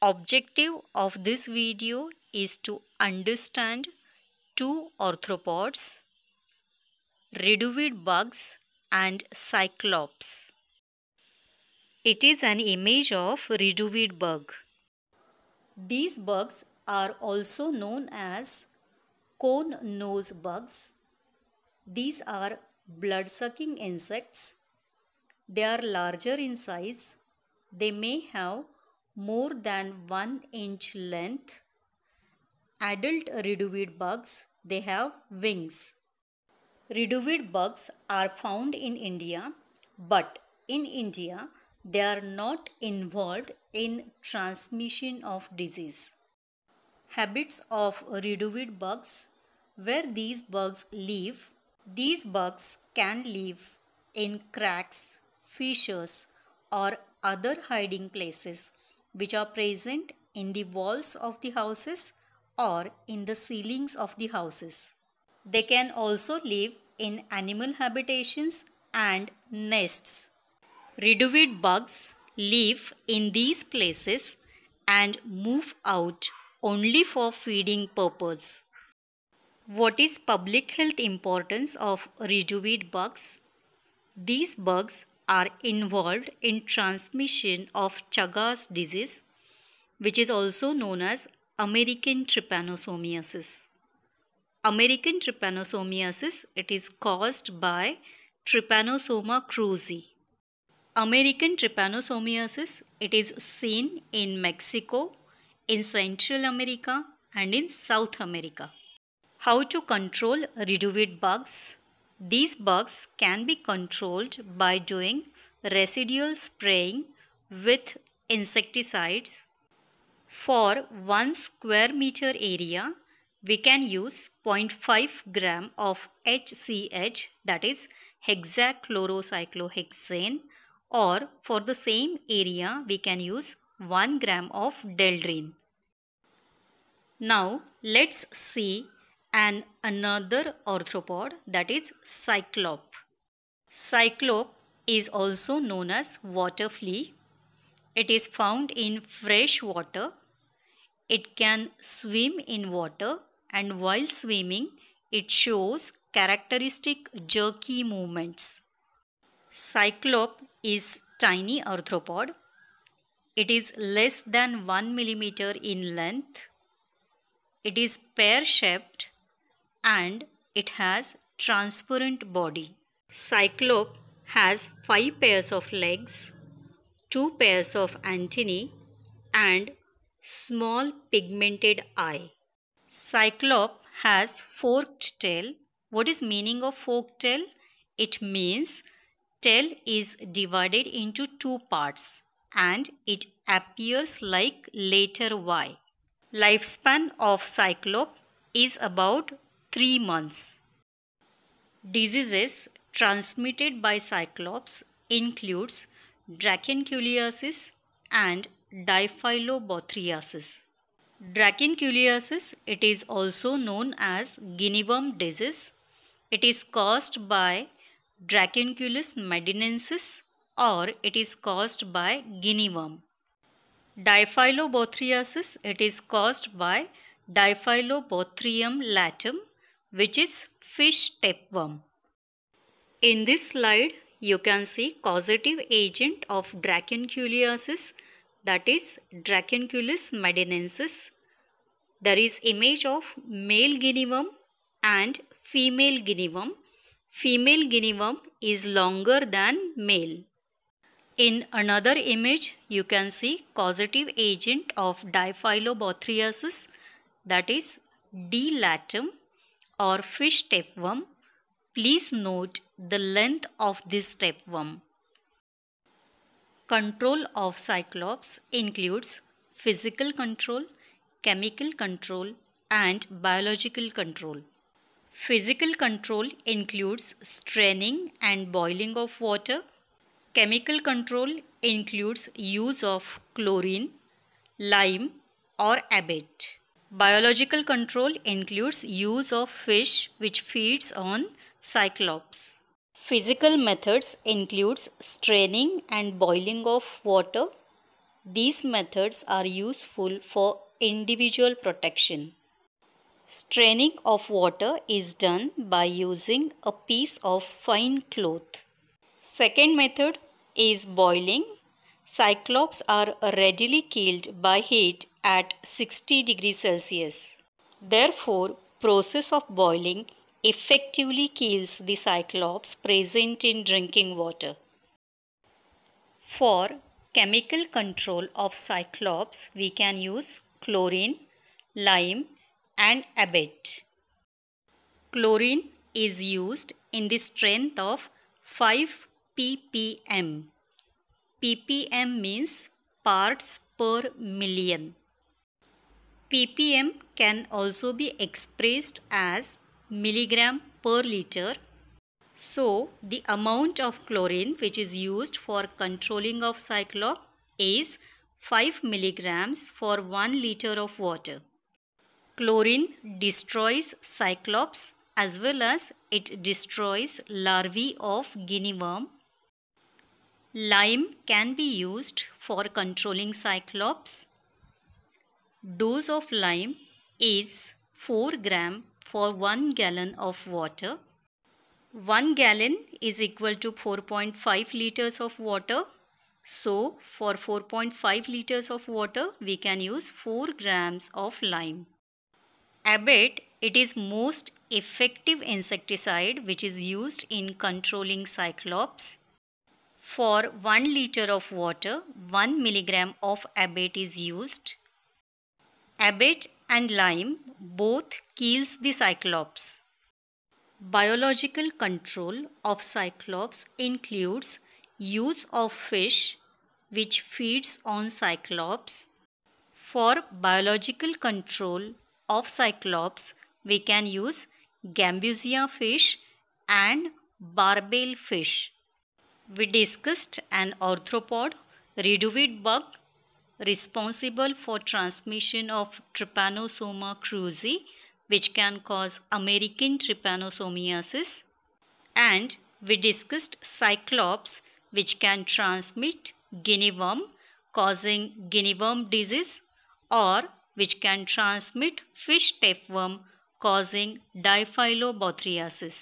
Objective of this video is to understand two arthropods, reduvid bugs and cyclops. It is an image of reduvid bug. These bugs are also known as cone nose bugs. These are blood-sucking insects. They are larger in size. They may have more than 1 inch length. Adult redovid bugs, they have wings. Redovid bugs are found in India, but in India, they are not involved in transmission of disease. Habits of redovid bugs where these bugs live, these bugs can live in cracks, fissures, or other hiding places which are present in the walls of the houses or in the ceilings of the houses. They can also live in animal habitations and nests. Reduvid bugs live in these places and move out only for feeding purpose. What is public health importance of reduvid bugs? These bugs are involved in transmission of Chagas disease, which is also known as American trypanosomiasis. American trypanosomiasis, it is caused by Trypanosoma cruzi. American trypanosomiasis, it is seen in Mexico, in Central America and in South America. How to control reduvate bugs? These bugs can be controlled by doing residual spraying with insecticides. For 1 square meter area, we can use 0.5 gram of HCH that is hexachlorocyclohexane or for the same area we can use 1 gram of Deldrin. Now let's see and another arthropod that is cyclop. Cyclop is also known as water flea. It is found in fresh water. It can swim in water and while swimming it shows characteristic jerky movements. Cyclop is tiny arthropod. It is less than 1 millimeter in length. It is pear-shaped and it has transparent body. Cyclope has 5 pairs of legs, 2 pairs of antennae and small pigmented eye. Cyclope has forked tail. What is meaning of forked tail? It means tail is divided into two parts and it appears like later Y. Lifespan of cyclope is about three months. Diseases transmitted by cyclops includes dracunculiasis and diphylobothriasis. Dracunculiasis, it is also known as guinea worm disease. It is caused by Dracunculus medinensis or it is caused by guinea worm. Diphylobothriasis, it is caused by Diphylobothrium latum which is fish tapeworm. In this slide, you can see causative agent of Dracunculiasis that is Dracunculus medinensis. There is image of male guinea worm and female guinea worm. Female guinea worm is longer than male. In another image, you can see causative agent of Diphylobothriasis that is D. latum or fish tapeworm, please note the length of this tapeworm. Control of cyclops includes physical control, chemical control and biological control. Physical control includes straining and boiling of water. Chemical control includes use of chlorine, lime or abate. Biological control includes use of fish which feeds on cyclops. Physical methods includes straining and boiling of water. These methods are useful for individual protection. Straining of water is done by using a piece of fine cloth. Second method is boiling Cyclops are readily killed by heat at 60 degrees Celsius. Therefore, process of boiling effectively kills the cyclops present in drinking water. For chemical control of cyclops, we can use chlorine, lime and abate. Chlorine is used in the strength of 5 ppm ppm means parts per million. ppm can also be expressed as milligram per liter. So, the amount of chlorine which is used for controlling of cyclop is 5 milligrams for 1 liter of water. Chlorine destroys cyclops as well as it destroys larvae of guinea worm Lime can be used for controlling cyclops. Dose of lime is 4 gram for 1 gallon of water. 1 gallon is equal to 4.5 liters of water. So, for 4.5 liters of water, we can use 4 grams of lime. Abet, it is most effective insecticide which is used in controlling cyclops. For 1 liter of water, 1 milligram of abate is used. Abate and lime both kills the cyclops. Biological control of cyclops includes use of fish which feeds on cyclops. For biological control of cyclops, we can use gambusia fish and barbel fish we discussed an arthropod reduvid bug responsible for transmission of trypanosoma cruzi which can cause American trypanosomiasis and we discussed cyclops which can transmit guinea worm causing guinea worm disease or which can transmit fish tapeworm causing diphylobothriasis.